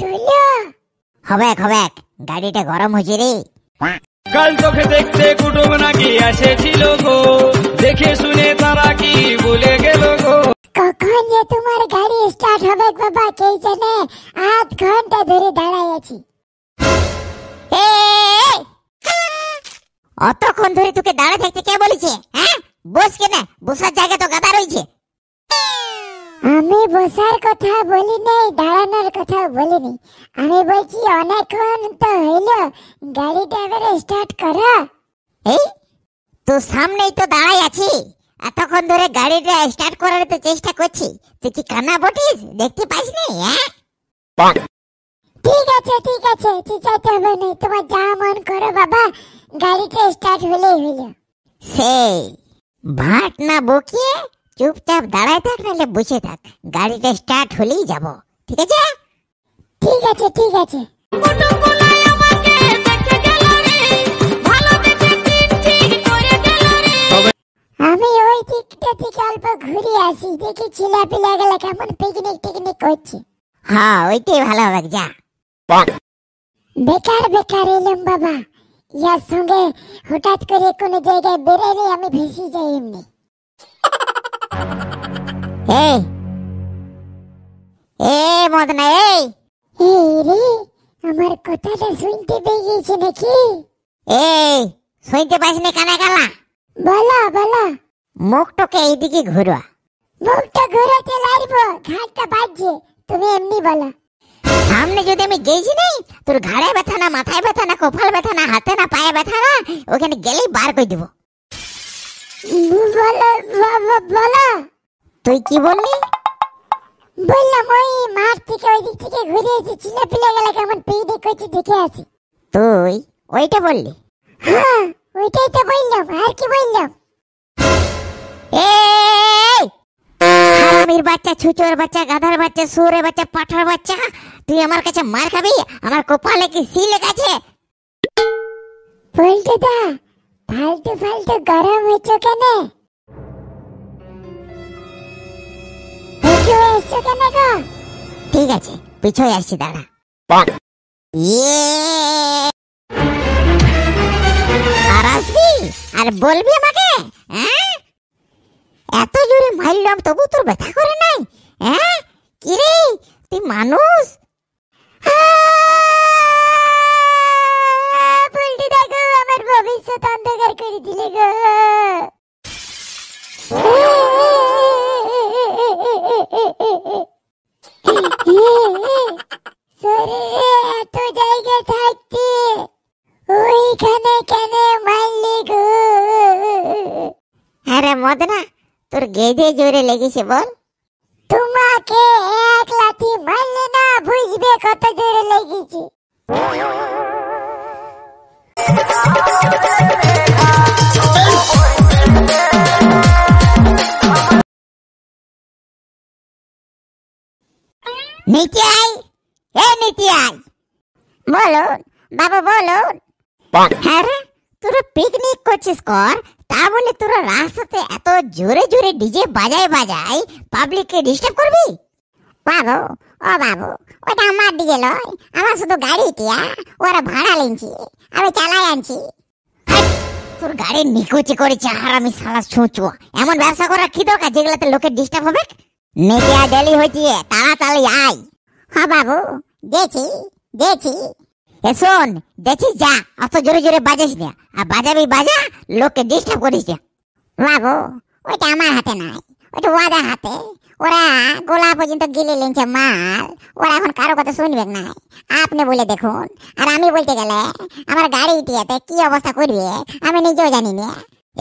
ঢুলো হবেক হবেক গাড়িটা গরম হয়েছে রে কাল তোকে দেখতে কুটুম নাকি এসেছিল গো দেখে শুনে তারা কি বলে গেল গো কখন যে তোমার গাড়ি স্টার্ট হবে বাবা কে জানে আধ ঘন্টা ধরে দাঁড়ায় আছি অতক্ষণ ধরে তোকে দাঁড়া থাকতে কে বলেছে হ্যাঁ বস না বসার জায়গা তো গাদা রয়েছে বসার কথা বলি নাই দাঁড়ানোর কথা বলিনি আমি বলছি অনেকক্ষণ তো হইল গাড়িটা এবারে স্টার্ট করো এই তো সামনেই তো দাঁড়াই আছি এতক্ষণ ধরে গাড়িটা স্টার্ট করার তো চেষ্টা করছি তুই কি কান্না বটিস দেখতে পাস নি হ্যাঁ ঠিক আছে ঠিক আছে চেঁচাইতে হবে না তোমার যা মন করো বাবা গাড়িটা স্টার্ট হলেই হইল সেই ভাট না বকিয়ে চুপচাপ দাঁড়ায় থাক নাহলে বসে থাক গাড়িটা স্টার্ট হলেই যাব ঠিক আছে ঠিক আছে ঠিক আছে আমি ওই দিকটা থেকে অল্প ঘুরে আসি দেখি ছেলে পিলা গেলে কেমন পিকনিক টিকনিক করছে হ্যাঁ ওইটাই ভালো হবে যা বেকার বেকার এলাম বাবা ইয়ার সঙ্গে হঠাৎ করে কোনো জায়গায় বেরোলে আমি ভেসে যাই এমনি আমার কথাটা শুনতে নাকি শুনতে কানা কালা বলো বলো মুখটাকে এইদিকে ঘুরো মুখটা ঘুরাতে লাগবো ঘাটটা বাজছে তুমি এমনি বলো সামনে যদি আমি গেছি নাই তোর ঘাড়ে ব্যথা না মাথায় ব্যথা না কপাল ব্যথা না হাতে না পায়ে ব্যথা না ওখানে গেলেই বার করে দেবো বলা তুই কি বললি বললাম ওই মাঠ থেকে ওই দিক থেকে ঘুরে এসে ছেলে পেলে গেলে কেমন পেয়ে করছে দেখে আছি তুই ওইটা বললি হ্যাঁ ওইটাই তো বললাম আর কি বললাম হারামির বাচ্চা ছুচোর বাচ্চা গাধার বাচ্চা সুরের বাচ্চা পাঠার বাচ্চা তুই আমার কাছে মার খাবি আমার কপালে কি সি লেগেছে বলতে দা ফালতু ফালতু গরম হয়েছ কেন এসছো কেন ঠিক আছে পিছয় আসছি দাঁড়া ইয়ে। আর আসবি আর বলবি আমাকে হ্যাঁ? এত জোরে মারলাম তবু তোর ব্যথা করে নাই হ্যাঁ কিরে তুই মানুষ গেজে জোরে লেগেছে বল তোমাকে এক লাথি মারলে না বুঝবে কত জোরে লেগেছে নিচে আই এ নিচে আই বলুন বাবা বলুন হ্যাঁ তোরা পিকনিক করছিস কর তা বলে তোরা রাস্তাতে এত জোরে জোরে ডিজে বাজায় বাজায় পাবলিককে ডিস্টার্ব করবি বাবু ও বাবু ওটা আমার ডিজে লয় আমার শুধু গাড়ি টিয়া ওরা ভাড়া লেনছি আমি চালাই আনছি তোর গাড়ি নিকুচি করেছে আর আমি সালা ছুঁচু এমন ব্যবসা করার কি দরকার যেগুলাতে লোকে ডিস্টার্ব হবে নেকিয়া ডেলি হয়েছে তাড়াতাড়ি আয় হ্যাঁ বাবু দেখি দেখি এ শোন দেখি যা অত জোরে জোরে বাজাস না আর বাজাবি বাজা লোককে ডিস্টার্ব করিস না মা গো ওইটা আমার হাতে নাই ওইটা হাতে ওরা গোলা পর্যন্ত গিলে মাল ওরা এখন কারো কথা শুনবে না আপনি বলে দেখুন আর আমি বলতে গেলে আমার গাড়ি ইটিয়াতে কি অবস্থা করবে আমি নিজেও জানি না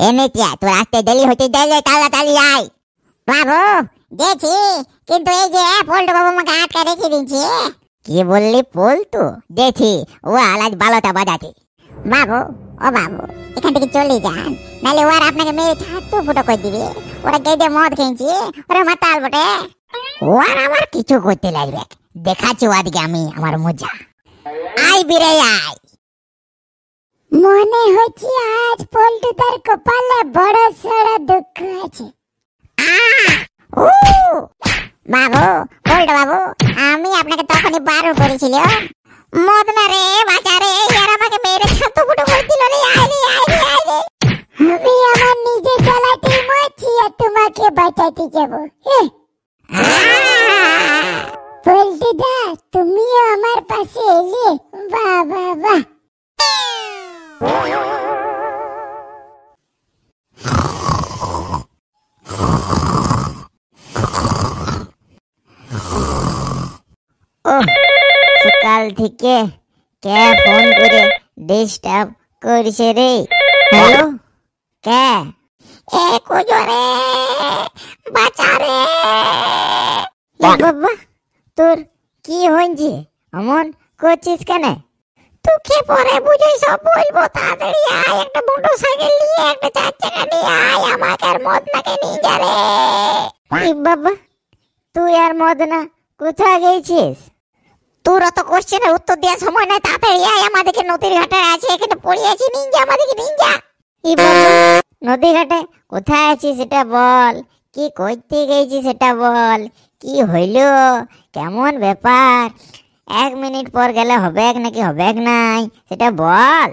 এমনিতিয়া তোর আসতে দেরি হতে দেরি তাড়াতাড়ি আয় বাবু দেখছি কিন্তু এই যে পল্টু বাবু আমাকে আটকা রেখে দিচ্ছে কি বললি পোল পল্টু দেখি ও আলাজ বালতা বাজাতে বাবু ও বাবু এখান থেকে চলে যান নাহলে ওর আপনাকে মেরে ছাত্র ফুটো করে দিবে ওরা গেদে মদ খেয়েছি ওরা মাতাল বটে ওর আমার কিছু করতে লাগবে দেখাচ্ছি ওদিকে আমি আমার মজা আই বিরে আই মনে হচ্ছে আজ পল্টু তার কপালে বড় সড় দুঃখ আছে আ ও বাবু বলটো বাবু আমি আপনাকে তখনই বারণ করেছিলাম মদনা রে বাঁচা রে ইয়ার আমাকে মেরে ছোট ফুটো করে দিল রে আইলি আইলি আইলি আমি আমার নিজে চালাতে মরছি আর তোমাকে বাঁচাতে যাব বলতে দা তুমিও আমার পাশে এলে বাহ বাহ বাহ সকাল থেকে কে ফোন করে ডিস্টার্ব করছে রে হ্যালো কে এ কুজরে বাঁচা রে বাবা তোর কি হইছে অমন করছিস কেন তোকে পরে বুঝাই সব বলবো তাড়াতাড়ি আয় একটা সাইকেল নিয়ে একটা চার চাকা নিয়ে আয় আমাকে আর মদনাকে নিয়ে যা রে হ্যাঁ। বাবা তুই আর মদনা কোথায় গেছিস তোর অত কোশ্চেনের উত্তর দেওয়ার সময় নাই তাড়াতাড়ি আয় আমাদেরকে নদীর ঘাটে আছে এখানে পড়ে আছে নিনজা আমাদেরকে নিনজা কি বল নদী ঘাটে কোথায় আছিস সেটা বল কি করতে গেছি সেটা বল কি হইল কেমন ব্যাপার এক মিনিট পর গেলে হবে নাকি হবে নাই সেটা বল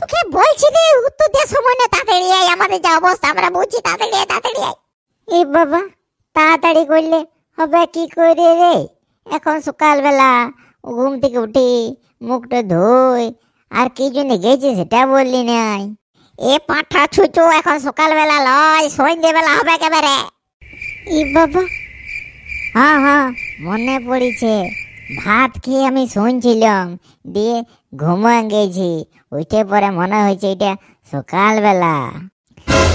তোকে বলছি রে উত্তর দেওয়ার সময় না তাড়াতাড়ি আয় আমাদের যা অবস্থা আমরা বুঝছি তাড়াতাড়ি আয় তাড়াতাড়ি আয় এ বাবা তাড়াতাড়ি করলে হবে কি করে রে এখন সকালবেলা ঘুম থেকে উঠে মুখটা ধুই আর কি জন্য গেছি সেটা বললি নাই এ পাঠা ছুচো এখন সকালবেলা লয় সন্ধ্যেবেলা হবে একেবারে ই বাবা হ্যাঁ হ্যাঁ মনে পড়েছে ভাত খেয়ে আমি শুনছিলাম দিয়ে ঘুমা গেছি উঠে পরে মনে হয়েছে এটা সকালবেলা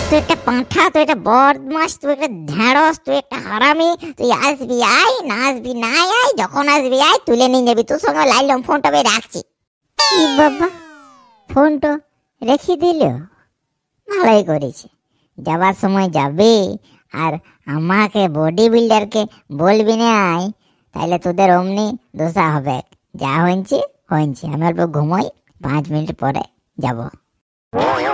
তুই একটা পাঁঠা তুই একটা বদমাস তুই একটা ঢেঁড়স তুই একটা হারামি তুই আসবি আয় না আসবি না আয় যখন আসবি আয় তুলে নিয়ে যাবি তোর সঙ্গে লাইলাম ফোনটা বেয়ে রাখছি বাবা ফোনটা রেখে দিল ভালোই করেছে যাবার সময় যাবে আর আমাকে বডি বিল্ডারকে বলবি না আয় তাহলে তোদের অমনি দোষা হবে যা হয়েছে হয়েছে আমি অল্প ঘুমোই পাঁচ মিনিট পরে যাব